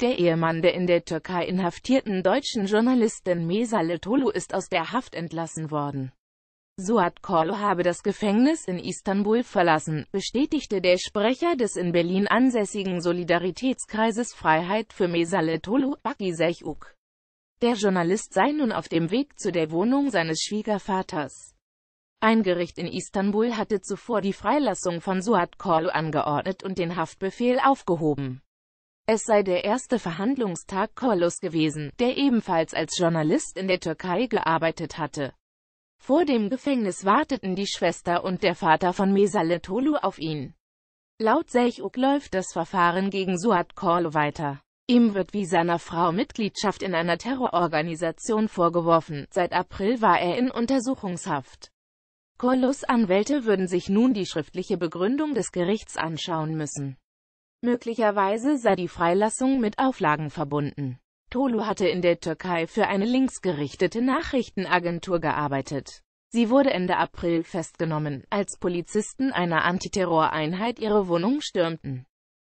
Der Ehemann der in der Türkei inhaftierten deutschen Journalistin Mesale Tolu ist aus der Haft entlassen worden. Suat Kolo habe das Gefängnis in Istanbul verlassen, bestätigte der Sprecher des in Berlin ansässigen Solidaritätskreises Freiheit für Mesale Tolu, Baki Sechuk. Der Journalist sei nun auf dem Weg zu der Wohnung seines Schwiegervaters. Ein Gericht in Istanbul hatte zuvor die Freilassung von Suat Kolo angeordnet und den Haftbefehl aufgehoben. Es sei der erste Verhandlungstag Korlus gewesen, der ebenfalls als Journalist in der Türkei gearbeitet hatte. Vor dem Gefängnis warteten die Schwester und der Vater von Mesale Tolu auf ihn. Laut Selchuk läuft das Verfahren gegen Suat Korlu weiter. Ihm wird wie seiner Frau Mitgliedschaft in einer Terrororganisation vorgeworfen. Seit April war er in Untersuchungshaft. Korlus Anwälte würden sich nun die schriftliche Begründung des Gerichts anschauen müssen. Möglicherweise sei die Freilassung mit Auflagen verbunden. Tolu hatte in der Türkei für eine linksgerichtete Nachrichtenagentur gearbeitet. Sie wurde Ende April festgenommen, als Polizisten einer Antiterroreinheit ihre Wohnung stürmten.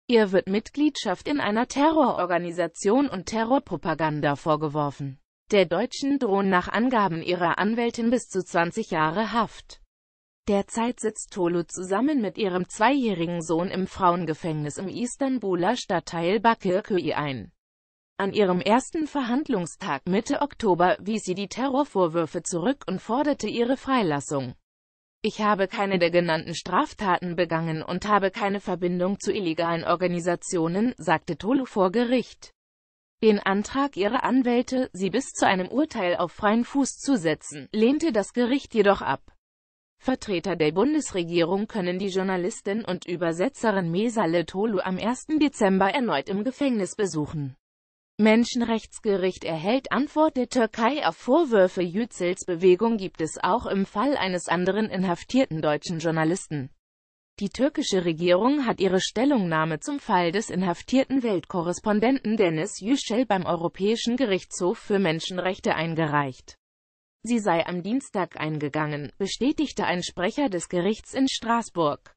Ihr wird Mitgliedschaft in einer Terrororganisation und Terrorpropaganda vorgeworfen. Der Deutschen drohen nach Angaben ihrer Anwältin bis zu 20 Jahre Haft. Derzeit sitzt Tolu zusammen mit ihrem zweijährigen Sohn im Frauengefängnis im Istanbuler Stadtteil Bakırköy ein. An ihrem ersten Verhandlungstag Mitte Oktober wies sie die Terrorvorwürfe zurück und forderte ihre Freilassung. Ich habe keine der genannten Straftaten begangen und habe keine Verbindung zu illegalen Organisationen, sagte Tolu vor Gericht. Den Antrag ihrer Anwälte, sie bis zu einem Urteil auf freien Fuß zu setzen, lehnte das Gericht jedoch ab. Vertreter der Bundesregierung können die Journalistin und Übersetzerin Mesale Tolu am 1. Dezember erneut im Gefängnis besuchen. Menschenrechtsgericht erhält Antwort der Türkei auf Vorwürfe Yücels Bewegung gibt es auch im Fall eines anderen inhaftierten deutschen Journalisten. Die türkische Regierung hat ihre Stellungnahme zum Fall des inhaftierten Weltkorrespondenten Dennis Yücel beim Europäischen Gerichtshof für Menschenrechte eingereicht sie sei am Dienstag eingegangen, bestätigte ein Sprecher des Gerichts in Straßburg.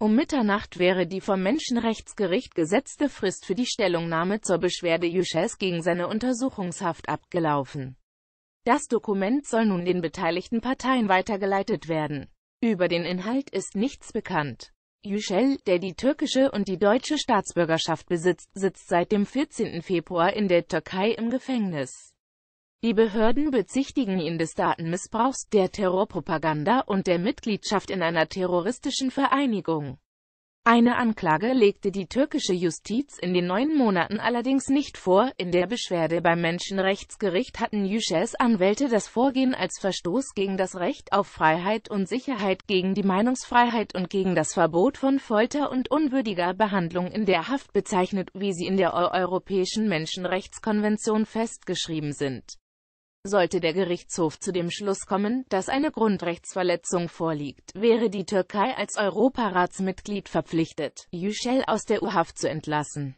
Um Mitternacht wäre die vom Menschenrechtsgericht gesetzte Frist für die Stellungnahme zur Beschwerde Jüschers gegen seine Untersuchungshaft abgelaufen. Das Dokument soll nun den beteiligten Parteien weitergeleitet werden. Über den Inhalt ist nichts bekannt. Yücel, der die türkische und die deutsche Staatsbürgerschaft besitzt, sitzt seit dem 14. Februar in der Türkei im Gefängnis. Die Behörden bezichtigen ihn des Datenmissbrauchs, der Terrorpropaganda und der Mitgliedschaft in einer terroristischen Vereinigung. Eine Anklage legte die türkische Justiz in den neun Monaten allerdings nicht vor, in der Beschwerde beim Menschenrechtsgericht hatten Yücels Anwälte das Vorgehen als Verstoß gegen das Recht auf Freiheit und Sicherheit, gegen die Meinungsfreiheit und gegen das Verbot von Folter und unwürdiger Behandlung in der Haft bezeichnet, wie sie in der Europäischen Menschenrechtskonvention festgeschrieben sind sollte der Gerichtshof zu dem Schluss kommen, dass eine Grundrechtsverletzung vorliegt, wäre die Türkei als Europaratsmitglied verpflichtet, Yücel aus der U-Haft zu entlassen.